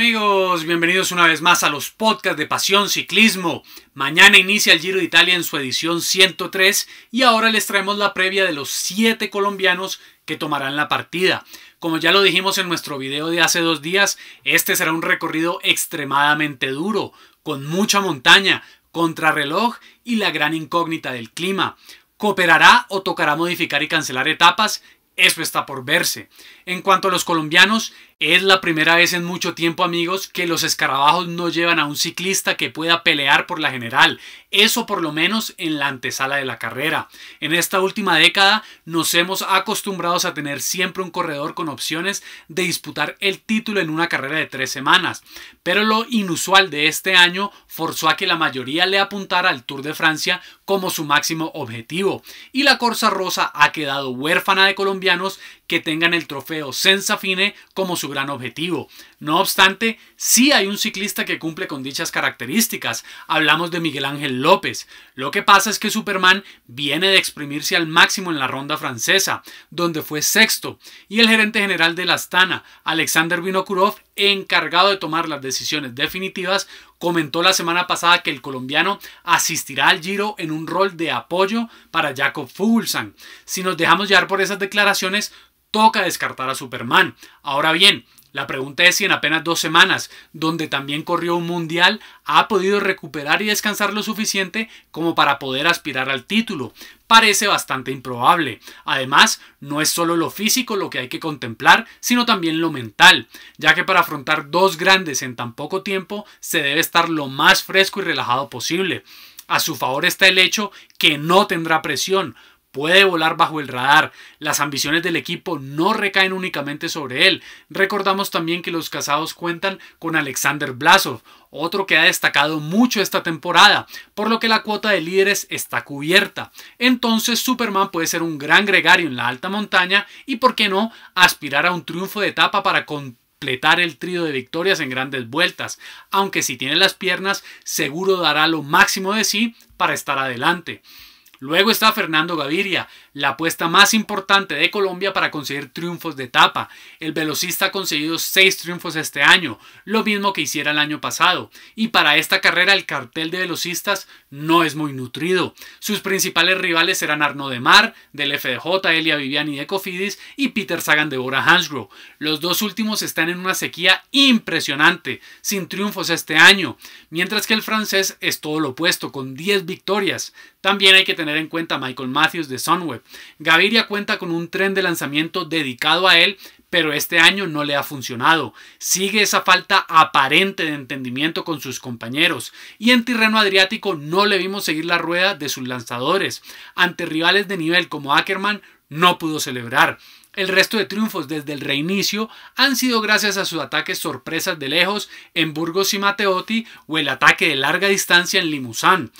amigos? Bienvenidos una vez más a los podcasts de Pasión Ciclismo. Mañana inicia el Giro de Italia en su edición 103 y ahora les traemos la previa de los 7 colombianos que tomarán la partida. Como ya lo dijimos en nuestro video de hace dos días, este será un recorrido extremadamente duro, con mucha montaña, contrarreloj y la gran incógnita del clima. ¿Cooperará o tocará modificar y cancelar etapas? Eso está por verse. En cuanto a los colombianos, es la primera vez en mucho tiempo, amigos, que los escarabajos no llevan a un ciclista que pueda pelear por la general. Eso por lo menos en la antesala de la carrera. En esta última década nos hemos acostumbrados a tener siempre un corredor con opciones de disputar el título en una carrera de tres semanas. Pero lo inusual de este año forzó a que la mayoría le apuntara al Tour de Francia como su máximo objetivo. Y la Corsa Rosa ha quedado huérfana de Colombia que tengan el trofeo senza fine como su gran objetivo. No obstante, sí hay un ciclista que cumple con dichas características. Hablamos de Miguel Ángel López. Lo que pasa es que Superman viene de exprimirse al máximo en la ronda francesa, donde fue sexto, y el gerente general de la Astana, Alexander Vinokurov, encargado de tomar las decisiones definitivas, comentó la semana pasada que el colombiano asistirá al Giro en un rol de apoyo para Jacob Fuglsang. Si nos dejamos llevar por esas declaraciones, toca descartar a Superman. Ahora bien, la pregunta es si en apenas dos semanas, donde también corrió un mundial, ha podido recuperar y descansar lo suficiente como para poder aspirar al título. Parece bastante improbable. Además, no es solo lo físico lo que hay que contemplar, sino también lo mental, ya que para afrontar dos grandes en tan poco tiempo se debe estar lo más fresco y relajado posible. A su favor está el hecho que no tendrá presión, puede volar bajo el radar. Las ambiciones del equipo no recaen únicamente sobre él. Recordamos también que los casados cuentan con Alexander Blasov, otro que ha destacado mucho esta temporada, por lo que la cuota de líderes está cubierta. Entonces Superman puede ser un gran gregario en la alta montaña y, por qué no, aspirar a un triunfo de etapa para completar el trío de victorias en grandes vueltas, aunque si tiene las piernas seguro dará lo máximo de sí para estar adelante. Luego está Fernando Gaviria, la apuesta más importante de Colombia para conseguir triunfos de etapa. El velocista ha conseguido seis triunfos este año, lo mismo que hiciera el año pasado, y para esta carrera el cartel de velocistas no es muy nutrido. Sus principales rivales serán Arno de Mar, del FDJ, Elia Viviani de Cofidis y Peter Sagan de Bora Hansgrohe. Los dos últimos están en una sequía impresionante, sin triunfos este año, mientras que el francés es todo lo opuesto, con 10 victorias. También hay que tener en cuenta Michael Matthews de Sunweb, Gaviria cuenta con un tren de lanzamiento dedicado a él, pero este año no le ha funcionado. Sigue esa falta aparente de entendimiento con sus compañeros. Y en Tirreno adriático no le vimos seguir la rueda de sus lanzadores. Ante rivales de nivel como Ackerman, no pudo celebrar. El resto de triunfos desde el reinicio han sido gracias a sus ataques sorpresas de lejos en Burgos y Mateotti o el ataque de larga distancia en Limousin.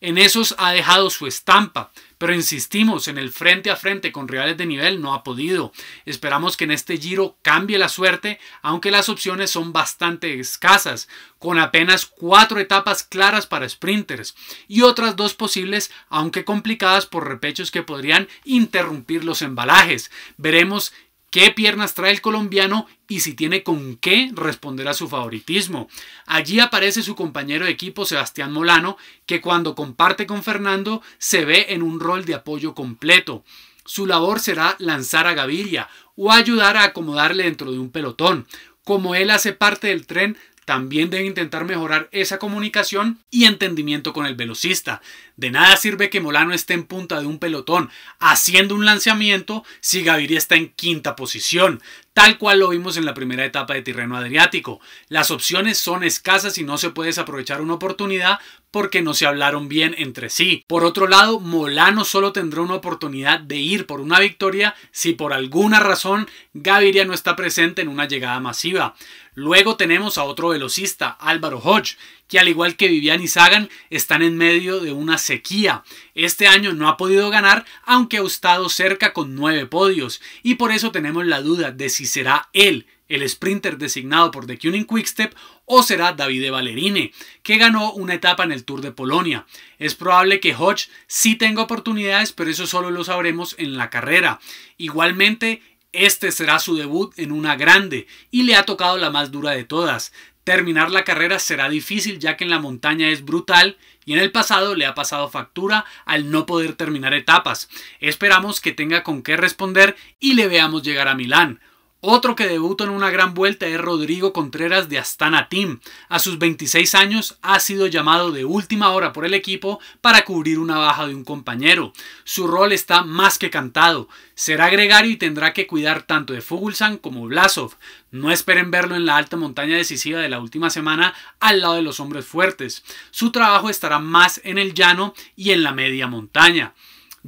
En esos ha dejado su estampa. Pero insistimos, en el frente a frente con rivales de nivel no ha podido. Esperamos que en este giro cambie la suerte, aunque las opciones son bastante escasas, con apenas cuatro etapas claras para sprinters y otras dos posibles, aunque complicadas por repechos que podrían interrumpir los embalajes. Veremos qué piernas trae el colombiano y si tiene con qué responder a su favoritismo. Allí aparece su compañero de equipo Sebastián Molano, que cuando comparte con Fernando se ve en un rol de apoyo completo. Su labor será lanzar a Gaviria o ayudar a acomodarle dentro de un pelotón. Como él hace parte del tren, también debe intentar mejorar esa comunicación y entendimiento con el velocista. De nada sirve que Molano esté en punta de un pelotón haciendo un lanzamiento si Gaviria está en quinta posición tal cual lo vimos en la primera etapa de Tirreno Adriático. Las opciones son escasas y no se puede desaprovechar una oportunidad porque no se hablaron bien entre sí. Por otro lado, Molano solo tendrá una oportunidad de ir por una victoria si por alguna razón Gaviria no está presente en una llegada masiva. Luego tenemos a otro velocista, Álvaro Hodge, que al igual que Vivian y Sagan están en medio de una sequía. Este año no ha podido ganar, aunque ha estado cerca con nueve podios, y por eso tenemos la duda de si será él el sprinter designado por The Cunning Quickstep o será Davide Valerine... que ganó una etapa en el Tour de Polonia. Es probable que Hodge sí tenga oportunidades, pero eso solo lo sabremos en la carrera. Igualmente, este será su debut en una grande y le ha tocado la más dura de todas. Terminar la carrera será difícil ya que en la montaña es brutal y en el pasado le ha pasado factura al no poder terminar etapas. Esperamos que tenga con qué responder y le veamos llegar a Milán. Otro que debutó en una gran vuelta es Rodrigo Contreras de Astana Team. A sus 26 años ha sido llamado de última hora por el equipo para cubrir una baja de un compañero. Su rol está más que cantado. Será gregario y tendrá que cuidar tanto de Fuglsang como Blasov. No esperen verlo en la alta montaña decisiva de la última semana al lado de los hombres fuertes. Su trabajo estará más en el llano y en la media montaña.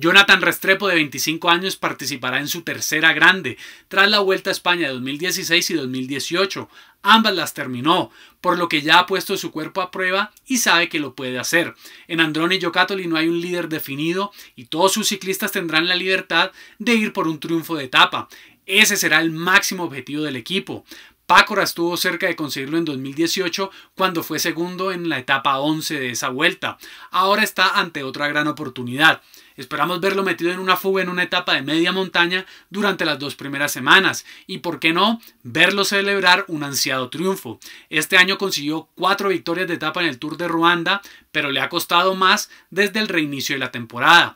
Jonathan Restrepo, de 25 años, participará en su tercera grande, tras la Vuelta a España de 2016 y 2018. Ambas las terminó, por lo que ya ha puesto su cuerpo a prueba y sabe que lo puede hacer. En Androni Giocattoli no hay un líder definido y todos sus ciclistas tendrán la libertad de ir por un triunfo de etapa. Ese será el máximo objetivo del equipo. Pácora estuvo cerca de conseguirlo en 2018 cuando fue segundo en la etapa 11 de esa vuelta. Ahora está ante otra gran oportunidad. Esperamos verlo metido en una fuga en una etapa de media montaña durante las dos primeras semanas y, por qué no, verlo celebrar un ansiado triunfo. Este año consiguió cuatro victorias de etapa en el Tour de Ruanda, pero le ha costado más desde el reinicio de la temporada.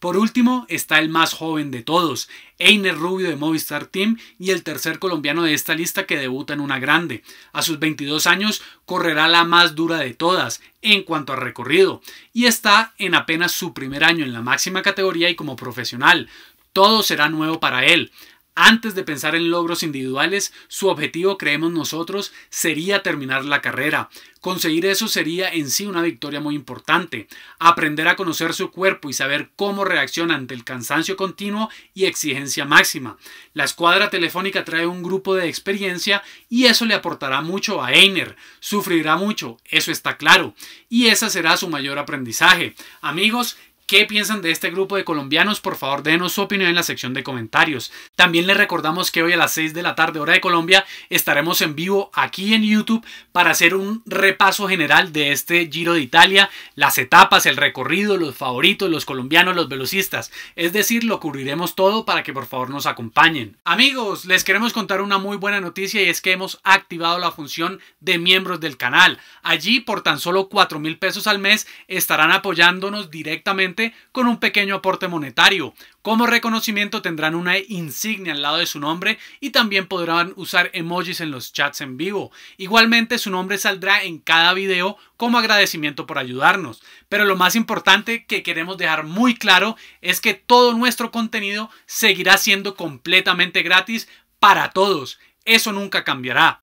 Por último está el más joven de todos, Einer Rubio de Movistar Team y el tercer colombiano de esta lista que debuta en una grande. A sus 22 años correrá la más dura de todas en cuanto a recorrido y está en apenas su primer año en la máxima categoría y como profesional. Todo será nuevo para él. Antes de pensar en logros individuales, su objetivo, creemos nosotros, sería terminar la carrera. Conseguir eso sería en sí una victoria muy importante. Aprender a conocer su cuerpo y saber cómo reacciona ante el cansancio continuo y exigencia máxima. La escuadra telefónica trae un grupo de experiencia y eso le aportará mucho a Einer. Sufrirá mucho, eso está claro. Y ese será su mayor aprendizaje. Amigos, ¿Qué piensan de este grupo de colombianos? Por favor, denos su opinión en la sección de comentarios. También les recordamos que hoy a las 6 de la tarde, hora de Colombia, estaremos en vivo aquí en YouTube para hacer un repaso general de este Giro de Italia, las etapas, el recorrido, los favoritos, los colombianos, los velocistas. Es decir, lo cubriremos todo para que por favor nos acompañen. Amigos, les queremos contar una muy buena noticia y es que hemos activado la función de miembros del canal. Allí, por tan solo 4 mil pesos al mes, estarán apoyándonos directamente con un pequeño aporte monetario. Como reconocimiento tendrán una insignia al lado de su nombre y también podrán usar emojis en los chats en vivo. Igualmente su nombre saldrá en cada video como agradecimiento por ayudarnos. Pero lo más importante que queremos dejar muy claro es que todo nuestro contenido seguirá siendo completamente gratis para todos. Eso nunca cambiará.